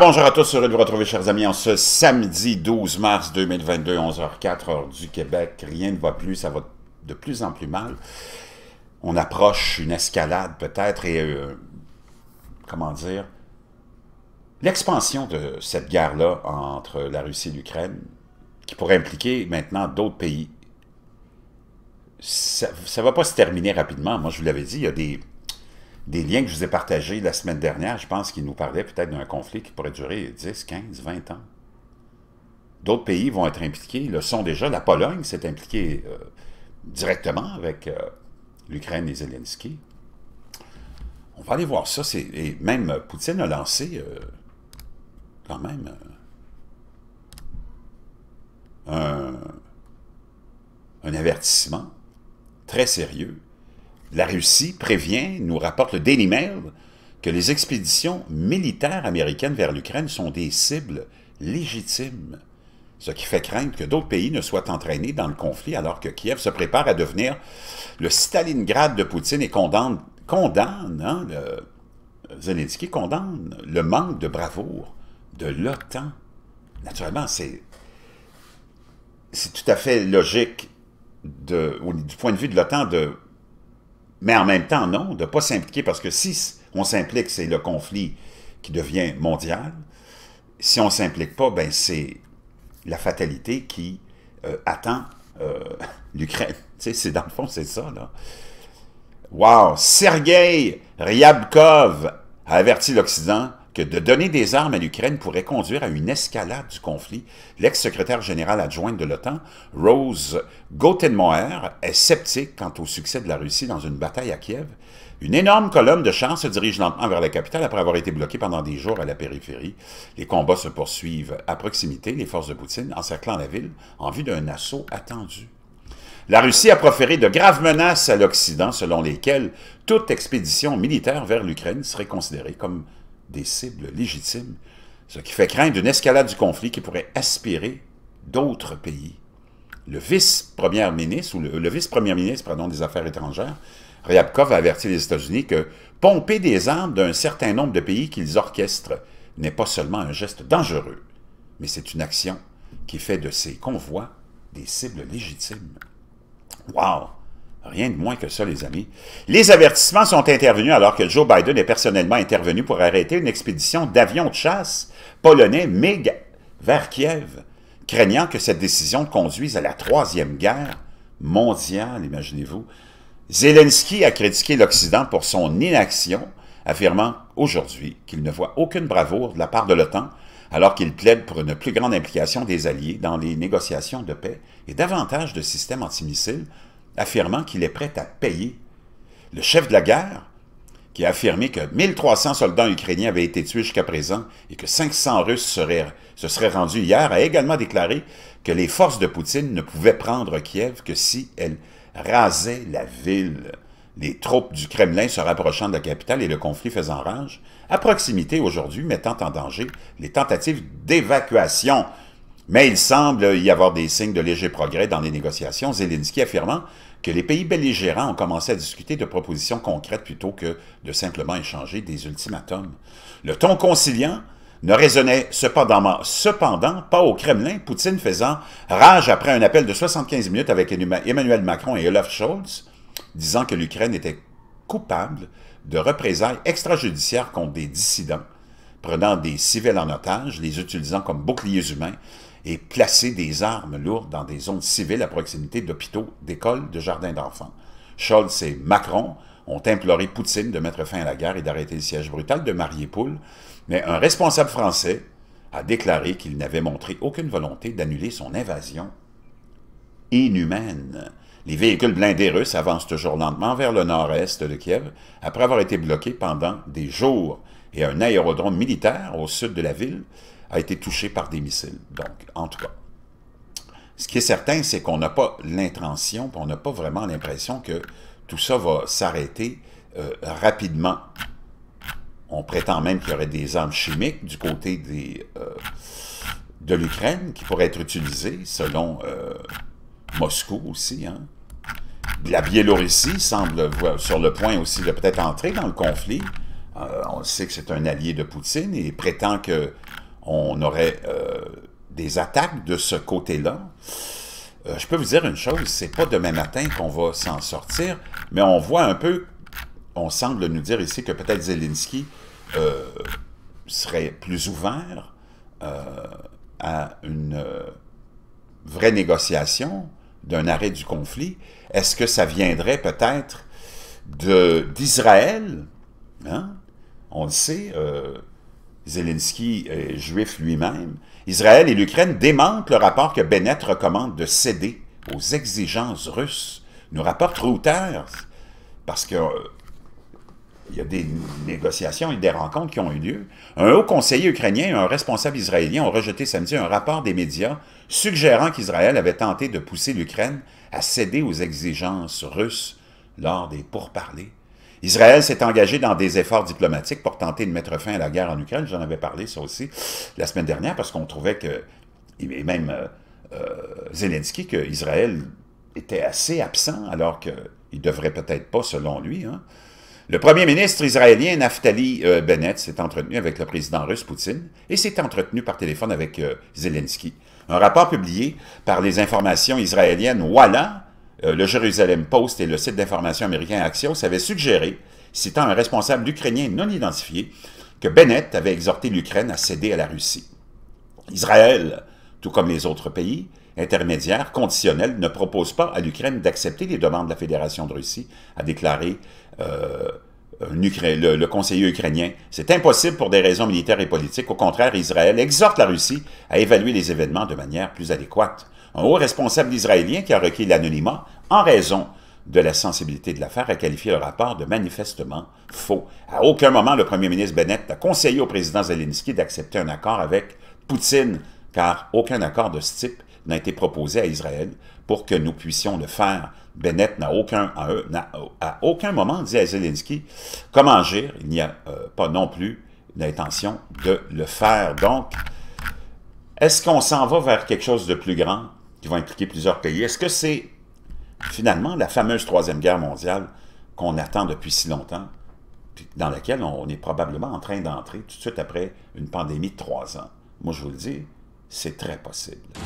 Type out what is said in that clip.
bonjour à tous, heureux de vous retrouver, chers amis, en ce samedi 12 mars 2022, 11h04, heure du Québec. Rien ne va plus, ça va de plus en plus mal. On approche une escalade peut-être et, euh, comment dire, l'expansion de cette guerre-là entre la Russie et l'Ukraine, qui pourrait impliquer maintenant d'autres pays. Ça ne va pas se terminer rapidement. Moi, je vous l'avais dit, il y a des des liens que je vous ai partagés la semaine dernière, je pense qu'ils nous parlaient peut-être d'un conflit qui pourrait durer 10, 15, 20 ans. D'autres pays vont être impliqués, le sont déjà. La Pologne s'est impliquée euh, directement avec euh, l'Ukraine et Zelensky. On va aller voir ça. Et même Poutine a lancé euh, quand même un avertissement très sérieux la Russie prévient, nous rapporte le Daily Mail, que les expéditions militaires américaines vers l'Ukraine sont des cibles légitimes, ce qui fait craindre que d'autres pays ne soient entraînés dans le conflit alors que Kiev se prépare à devenir le Stalingrad de Poutine et condamne, condamne hein, le, Zelensky condamne le manque de bravoure de l'OTAN. Naturellement, c'est tout à fait logique du point de vue de l'OTAN de mais en même temps, non, de ne pas s'impliquer, parce que si on s'implique, c'est le conflit qui devient mondial. Si on ne s'implique pas, ben c'est la fatalité qui euh, attend euh, l'Ukraine. C'est dans le fond, c'est ça, là. Wow! Sergei Ryabkov a averti l'Occident que de donner des armes à l'Ukraine pourrait conduire à une escalade du conflit, l'ex-secrétaire général adjointe de l'OTAN, Rose gotenmoer est sceptique quant au succès de la Russie dans une bataille à Kiev. Une énorme colonne de chars se dirige lentement vers la capitale après avoir été bloquée pendant des jours à la périphérie. Les combats se poursuivent à proximité, les forces de Poutine encerclant la ville en vue d'un assaut attendu. La Russie a proféré de graves menaces à l'Occident selon lesquelles toute expédition militaire vers l'Ukraine serait considérée comme des cibles légitimes, ce qui fait craindre une escalade du conflit qui pourrait aspirer d'autres pays. Le vice-premier ministre, ou le, ministre des Affaires étrangères, Ryabkov a averti les États-Unis que pomper des armes d'un certain nombre de pays qu'ils orchestrent n'est pas seulement un geste dangereux, mais c'est une action qui fait de ces convois des cibles légitimes. Wow! Rien de moins que ça, les amis. Les avertissements sont intervenus alors que Joe Biden est personnellement intervenu pour arrêter une expédition d'avions de chasse polonais MiG vers Kiev, craignant que cette décision conduise à la Troisième Guerre mondiale, imaginez-vous. Zelensky a critiqué l'Occident pour son inaction, affirmant aujourd'hui qu'il ne voit aucune bravoure de la part de l'OTAN alors qu'il plaide pour une plus grande implication des Alliés dans les négociations de paix et davantage de systèmes antimissiles affirmant qu'il est prêt à payer. Le chef de la guerre, qui a affirmé que 1300 soldats ukrainiens avaient été tués jusqu'à présent et que 500 Russes seraient, se seraient rendus hier, a également déclaré que les forces de Poutine ne pouvaient prendre Kiev que si elles rasaient la ville. Les troupes du Kremlin se rapprochant de la capitale et le conflit faisant rage, à proximité aujourd'hui mettant en danger les tentatives d'évacuation mais il semble y avoir des signes de léger progrès dans les négociations, Zelensky affirmant que les pays belligérants ont commencé à discuter de propositions concrètes plutôt que de simplement échanger des ultimatums. Le ton conciliant ne résonnait cependant, cependant pas au Kremlin, Poutine faisant rage après un appel de 75 minutes avec Emmanuel Macron et Olaf Scholz, disant que l'Ukraine était coupable de représailles extrajudiciaires contre des dissidents, prenant des civils en otage, les utilisant comme boucliers humains et placer des armes lourdes dans des zones civiles à proximité d'hôpitaux, d'écoles, de jardins d'enfants. Scholz et Macron ont imploré Poutine de mettre fin à la guerre et d'arrêter le siège brutal de Mariupol, mais un responsable français a déclaré qu'il n'avait montré aucune volonté d'annuler son invasion inhumaine. Les véhicules blindés russes avancent toujours lentement vers le nord-est de Kiev après avoir été bloqués pendant des jours et un aérodrome militaire au sud de la ville a été touché par des missiles. Donc, en tout cas, ce qui est certain, c'est qu'on n'a pas l'intention, on n'a pas vraiment l'impression que tout ça va s'arrêter euh, rapidement. On prétend même qu'il y aurait des armes chimiques du côté euh, de l'Ukraine qui pourraient être utilisées, selon euh, Moscou aussi. Hein. La Biélorussie semble sur le point aussi de peut-être entrer dans le conflit. on sait que c'est un allié de Poutine et prétend que on aurait euh, des attaques de ce côté-là. Euh, je peux vous dire une chose, c'est pas demain matin qu'on va s'en sortir, mais on voit un peu, on semble nous dire ici que peut-être Zelensky euh, serait plus ouvert à une vraie négociation d'un arrêt du conflit. Est-ce que ça viendrait peut-être d'Israël? Hein? On le sait, Zelensky euh, juif lui-même, Israël et l'Ukraine démentent le rapport que Bennett recommande de céder aux exigences russes, nous rapporte Reuters, parce que euh, y a des négociations et des rencontres qui ont eu lieu. Un haut conseiller ukrainien et un responsable israélien ont rejeté samedi un rapport des médias suggérant qu'Israël avait tenté de pousser l'Ukraine à céder aux exigences russes lors des pourparlers. Israël s'est engagé dans des efforts diplomatiques pour tenter de mettre fin à la guerre en Ukraine. J'en avais parlé, ça aussi, la semaine dernière, parce qu'on trouvait que, et même euh, euh, Zelensky, que Israël était assez absent, alors qu'il ne devrait peut-être pas, selon lui. Hein. Le premier ministre israélien Naftali euh, Bennett s'est entretenu avec le président russe Poutine et s'est entretenu par téléphone avec Zelensky. Un rapport publié par les informations israéliennes Walla euh, le Jérusalem Post et le site d'information américain Axios avaient suggéré, citant un responsable ukrainien non identifié, que Bennett avait exhorté l'Ukraine à céder à la Russie. Israël, tout comme les autres pays, intermédiaires, conditionnels, ne propose pas à l'Ukraine d'accepter les demandes de la Fédération de Russie, a déclaré euh, le, conseiller ukrainien. C'est impossible pour des raisons militaires et politiques. Au contraire, Israël exhorte la Russie à évaluer les événements de manière plus adéquate un haut responsable israélien qui a requis l'anonymat en raison de la sensibilité de l'affaire a qualifié le rapport de manifestement faux. À aucun moment, le premier ministre Bennett n'a conseillé au président Zelensky d'accepter un accord avec Poutine, car aucun accord de ce type n'a été proposé à Israël pour que nous puissions le faire. Bennett n'a aucun, à, aucun moment dit à Zelensky comment agir. Il n'y a euh, pas non plus l'intention de le faire. Donc, est-ce qu'on s'en va vers quelque chose de plus grand? qui vont impliquer plusieurs pays. Est-ce que c'est finalement la fameuse Troisième Guerre mondiale qu'on attend depuis si longtemps, dans laquelle on est probablement en train d'entrer tout de suite après une pandémie de trois ans? Moi, je vous le dis, c'est très possible.